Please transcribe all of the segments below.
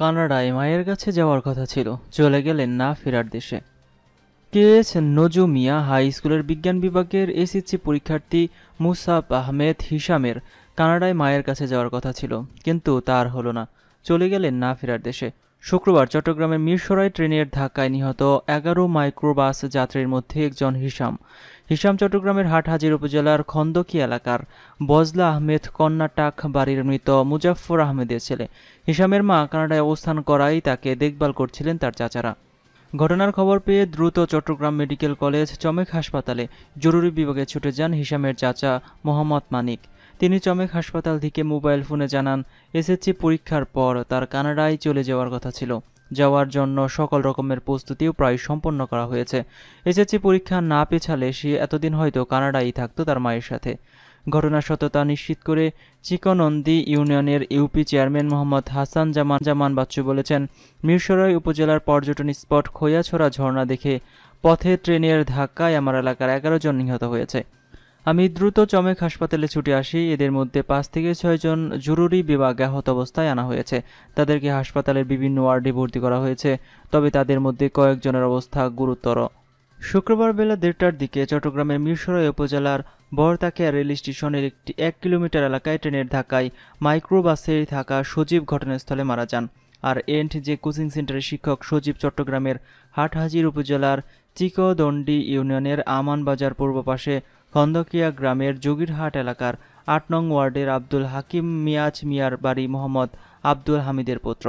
কানাডায় মায়ের কাছে যাওয়ার কথা ছিল চলে গেলেন না ফেরার দেশে কে নজু নজুমিয়া হাই স্কুলের বিজ্ঞান বিভাগের এসএসসি পরীক্ষার্থী মুসাফ আহমেদ হিসামের কানাডায় মায়ের কাছে যাওয়ার কথা ছিল কিন্তু তার হলো না চলে গেলেন না ফেরার দেশে শুক্রবার চট্টগ্রামের মিরসরাই ট্রেনের ধাক্কায় নিহত এগারো মাইক্রোবাস যাত্রীর মধ্যে একজন হিসাম হিসাম চট্টগ্রামের হাটহাজির উপজেলার খন্দকি এলাকার বজলা আহমেদ কন্নাটাক বাড়ির মৃত মুজাফর আহমেদের ছেলে হিসামের মা কানাডায় অবস্থান করাই তাকে দেখভাল করছিলেন তার চাচারা ঘটনার খবর পেয়ে দ্রুত চট্টগ্রাম মেডিকেল কলেজ চমেক হাসপাতালে জরুরি বিভাগে ছুটে যান হিসামের চাচা মোহাম্মদ মানিক তিনি চমেক হাসপাতাল থেকে মোবাইল ফোনে জানান এসএসসি পরীক্ষার পর তার কানাডায় চলে যাওয়ার কথা ছিল যাওয়ার জন্য সকল রকমের প্রস্তুতিও প্রায় সম্পন্ন করা হয়েছে এসএসসি পরীক্ষা না পেছালে সে এতদিন হয়তো কানাডায় থাকতো তার মায়ের সাথে ঘটনার সত্যতা নিশ্চিত করে চিকনন্দি ইউনিয়নের ইউপি চেয়ারম্যান মোহাম্মদ হাসান জামান জামান বাচ্চু বলেছেন মিরসরাই উপজেলার পর্যটন স্পট খোয়াছড়া ঝর্ণা দেখে পথে ট্রেনের ধাক্কায় আমার এলাকার এগারো জন নিহত হয়েছে আমি দ্রুত চমেক হাসপাতালে ছুটে আসি এদের মধ্যে পাঁচ থেকে ছয়জন জরুরি বিভাগে আহত অবস্থায় আনা হয়েছে তাদেরকে হাসপাতালের বিভিন্ন ওয়ার্ডে ভর্তি করা হয়েছে তবে তাদের মধ্যে কয়েকজনের অবস্থা গুরুতর শুক্রবার বেলা দেড়টার দিকে চট্টগ্রামের মিরসরাই উপজেলার বরতাকিয়া রেল স্টেশনের একটি এক কিলোমিটার এলাকায় ট্রেনের ধাক্কায় মাইক্রোবাসে থাকা সজীব ঘটনাস্থলে মারা যান আর এন্ড যে কোচিং সেন্টারের শিক্ষক সজীব চট্টগ্রামের হাটহাজির উপজেলার চিকদণ্ডি ইউনিয়নের আমান বাজার পূর্ব পাশে খন্দকিয়া গ্রামের যোগীরহাট এলাকার আট নং ওয়ার্ডের আব্দুল হাকিম মিয়াজ মিয়ার বাড়ি মোহাম্মদ আব্দুল হামিদের পুত্র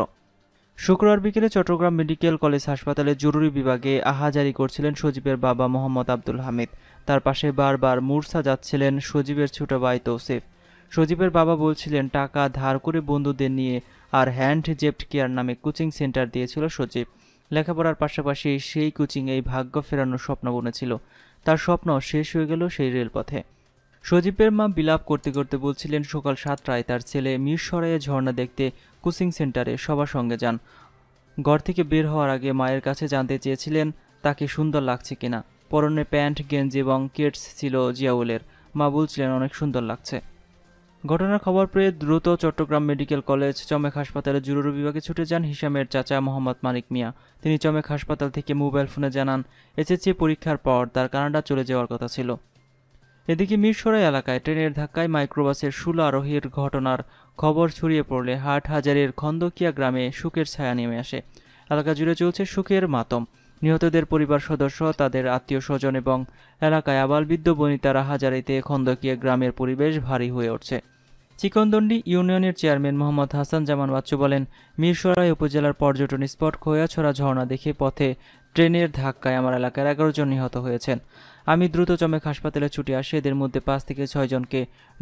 শুক্রবার বিকেলে চট্টগ্রাম মেডিকেল কলেজ হাসপাতালে জরুরি বিভাগে আহাজারি করছিলেন সজীবের বাবা মোহাম্মদ আব্দুল হামিদ তার পাশে বারবার মূর্ছা যাচ্ছিলেন সজীবের ছোট ভাই তৌসিফ সজীবের বাবা বলছিলেন টাকা ধার করে বন্ধুদের নিয়ে আর হ্যান্ড জেপ্ট কেয়ার নামে কোচিং সেন্টার দিয়েছিল সজীব লেখাপড়ার পাশাপাশি সেই কোচিংয়েই ভাগ্য ফেরানোর স্বপ্ন বনেছিল তার স্বপ্ন শেষ হয়ে গেল সেই রেলপথে সজীবের মা বিলাপ করতে করতে বলছিলেন সকাল সাতটায় তার ছেলে মিরসরাইয়ে ঝর্ণা দেখতে কোচিং সেন্টারে সবার সঙ্গে যান ঘর থেকে বের হওয়ার আগে মায়ের কাছে জানতে চেয়েছিলেন তাকে সুন্দর লাগছে কিনা পরনে প্যান্ট গেঞ্জি এবং কেটস ছিল জিয়াউলের মা বলছিলেন অনেক সুন্দর লাগছে ঘটনার খবর পেয়ে দ্রুত চট্টগ্রাম মেডিকেল কলেজ চমেক হাসপাতালে জরুরি বিভাগে ছুটে যান হিসামের চাচা মোহাম্মদ মানিক মিয়া তিনি চমেক হাসপাতাল থেকে মোবাইল ফোনে জানান এসএসসি পরীক্ষার পর তার কানাডা চলে যাওয়ার কথা ছিল এদিকে মিরসরাই এলাকায় ট্রেনের ধাক্কায় মাইক্রোবাসের শুল আরোহীর ঘটনার খবর ছড়িয়ে পড়লে হাট হাজারের খন্দকিয়া গ্রামে সুখের ছায়া নেমে আসে এলাকা জুড়ে চলছে সুখের মাতম নিহতদের পরিবার সদস্য তাদের আত্মীয় স্বজন এবং এলাকায় আবালবৃদ্ধ বনিতারা হাজারিতে খন্দকীয় গ্রামের পরিবেশ ভারী হয়ে উঠছে চিকনদণ্ডী ইউনিয়নের চেয়ারম্যান মোহাম্মদ হাসান জামান বাচ্চু বলেন মিরসরাই উপজেলার পর্যটন স্পট খোয়াছড়া ঝর্ণা দেখে পথে ট্রেনের ধাক্কায় আমার এলাকার এগারো জন নিহত হয়েছেন আমি দ্রুত চমেক হাসপাতালে ছুটে আসি এদের মধ্যে পাঁচ থেকে ছয়জনকে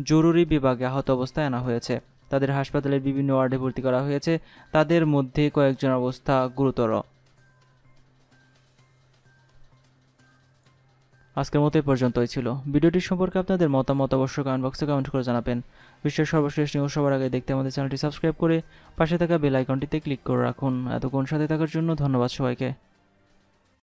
জরুরি বিভাগে আহত অবস্থায় আনা হয়েছে তাদের হাসপাতালের বিভিন্ন ওয়ার্ডে ভর্তি করা হয়েছে তাদের মধ্যে কয়েকজন অবস্থা গুরুতর আজকের মতো এই পর্যন্তই ছিল ভিডিওটি সম্পর্কে আপনাদের মতামত অবশ্যই কমেন্ট বক্সে কমেন্ট করে জানাবেন বিশ্বের সর্বশেষ নিউজ সবার আগে দেখতে আমাদের চ্যানেলটি সাবস্ক্রাইব করে পাশে থাকা বেল আইকনটিতে ক্লিক করে রাখুন এতক্ষণ সাথে থাকার জন্য ধন্যবাদ সবাইকে